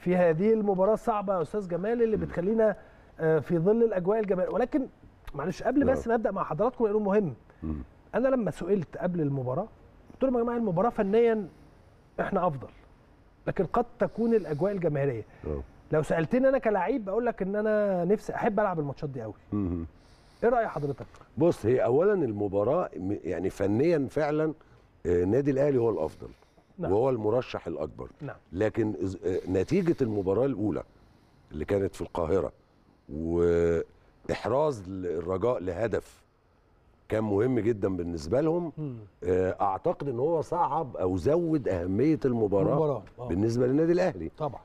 في هذه المباراه الصعبه يا استاذ جمال اللي بتخلينا آه، في ظل الاجواء الجمال ولكن معلش قبل بس ما ابدا مع حضراتكم لانه مهم انا لما سئلت قبل المباراه قلت لهم يا جماعه المباراه فنيا احنا افضل لكن قد تكون الاجواء الجماهيريه لو سالتني انا كلاعب بقول لك ان انا نفسي احب العب الماتشات دي قوي ايه راي حضرتك بص هي اولا المباراه يعني فنيا فعلا النادي آه، الاهلي هو الافضل نعم. وهو المرشح الاكبر نعم. لكن آه، نتيجه المباراه الاولى اللي كانت في القاهره واحراز الرجاء لهدف كان مهم جدا بالنسبه لهم آه، اعتقد ان هو صعب او زود اهميه المباراه, المباراة. آه. بالنسبه للنادي الاهلي طبعا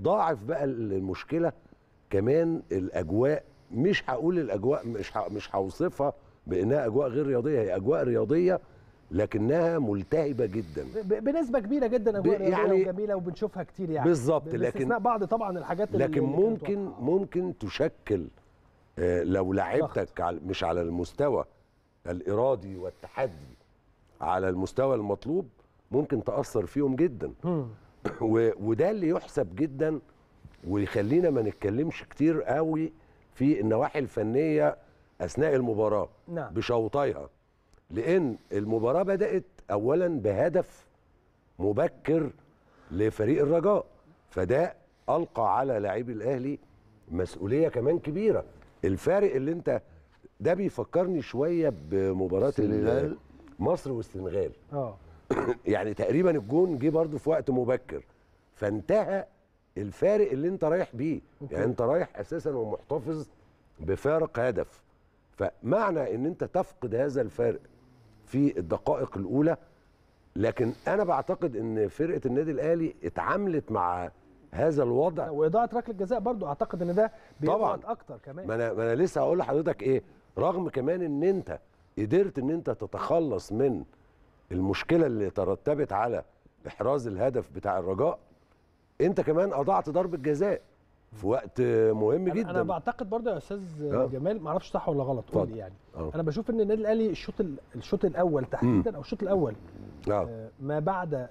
ضاعف بقى المشكله كمان الاجواء مش هقول الاجواء مش مش هوصفها بانها اجواء غير رياضيه هي اجواء رياضيه لكنها ملتهبه جدا بنسبه كبيره جدا اجواء يعني جميله وبنشوفها كتير يعني بالظبط لكن بعض طبعا الحاجات لكن اللي ممكن اللي ممكن تشكل آه، لو لعبتك مش على المستوى الارادي والتحدي على المستوى المطلوب ممكن تاثر فيهم جدا وده اللي يحسب جدا ويخلينا ما نتكلمش كتير قوي في النواحي الفنيه اثناء المباراه نعم. بشوطيها لان المباراه بدات اولا بهدف مبكر لفريق الرجاء فده القى على لاعبي الاهلي مسؤوليه كمان كبيره الفارق اللي انت ده بيفكرني شويه بمباراه السنغال مصر والسنغال اه يعني تقريبا الجون جه برده في وقت مبكر فانتهى الفارق اللي انت رايح بيه أوكي. يعني انت رايح اساسا ومحتفظ بفارق هدف فمعنى ان انت تفقد هذا الفارق في الدقائق الاولى لكن انا بعتقد ان فرقه النادي الاهلي اتعاملت مع هذا الوضع واضاعه ركله جزاء برضو اعتقد ان ده بيضغط اكتر كمان ما انا ما انا لسه هقول لحضرتك ايه رغم كمان ان انت قدرت ان انت تتخلص من المشكله اللي ترتبت على احراز الهدف بتاع الرجاء انت كمان اضعت ضربه جزاء في وقت مهم أنا جدا انا بعتقد برضه يا استاذ أه؟ جمال ما اعرفش صح ولا غلط قول يعني أه؟ انا بشوف ان النادي الاهلي الشوط الشوط الاول تحديدا او الشوط الاول أه. آه، ما بعد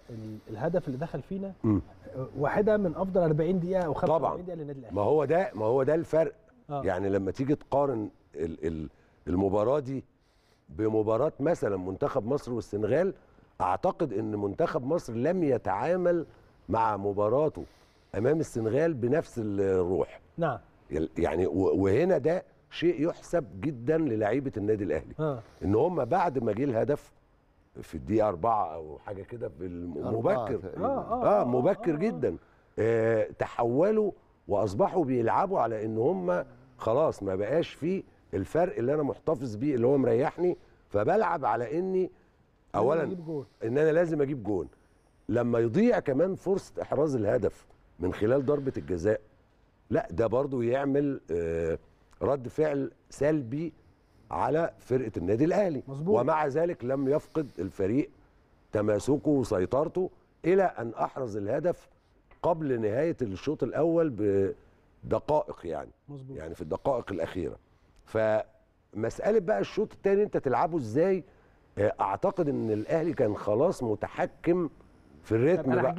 الهدف اللي دخل فينا م. آه، واحده من افضل 40 دقيقه او 45 دقيقه للنادي الاهلي ما هو ده ما هو ده الفرق أه. يعني لما تيجي تقارن المباراه دي بمباراه مثلا منتخب مصر والسنغال اعتقد ان منتخب مصر لم يتعامل مع مباراته امام السنغال بنفس الروح نعم يعني وهنا ده شيء يحسب جدا للعيبه النادي الاهلي آه. ان هم بعد ما جه الهدف في الدقيقه أربعة أو حاجة كده بالمبكر آه،, آه, آه, آه مبكر آه،, آه جدا آه تحولوا وأصبحوا بيلعبوا على إن هم خلاص ما بقاش فيه الفرق اللي أنا محتفظ بيه اللي هو مريحني فبلعب على إني أولا إن أنا لازم أجيب جون لما يضيع كمان فرصة إحراز الهدف من خلال ضربه الجزاء لا ده برضو يعمل آه، رد فعل سلبي على فرقه النادي الاهلي مزبوط. ومع ذلك لم يفقد الفريق تماسكه وسيطرته الى ان احرز الهدف قبل نهايه الشوط الاول بدقائق يعني مزبوط. يعني في الدقائق الاخيره فمساله بقى الشوط الثاني انت تلعبه ازاي آه، اعتقد ان الاهلي كان خلاص متحكم في الريتم بقى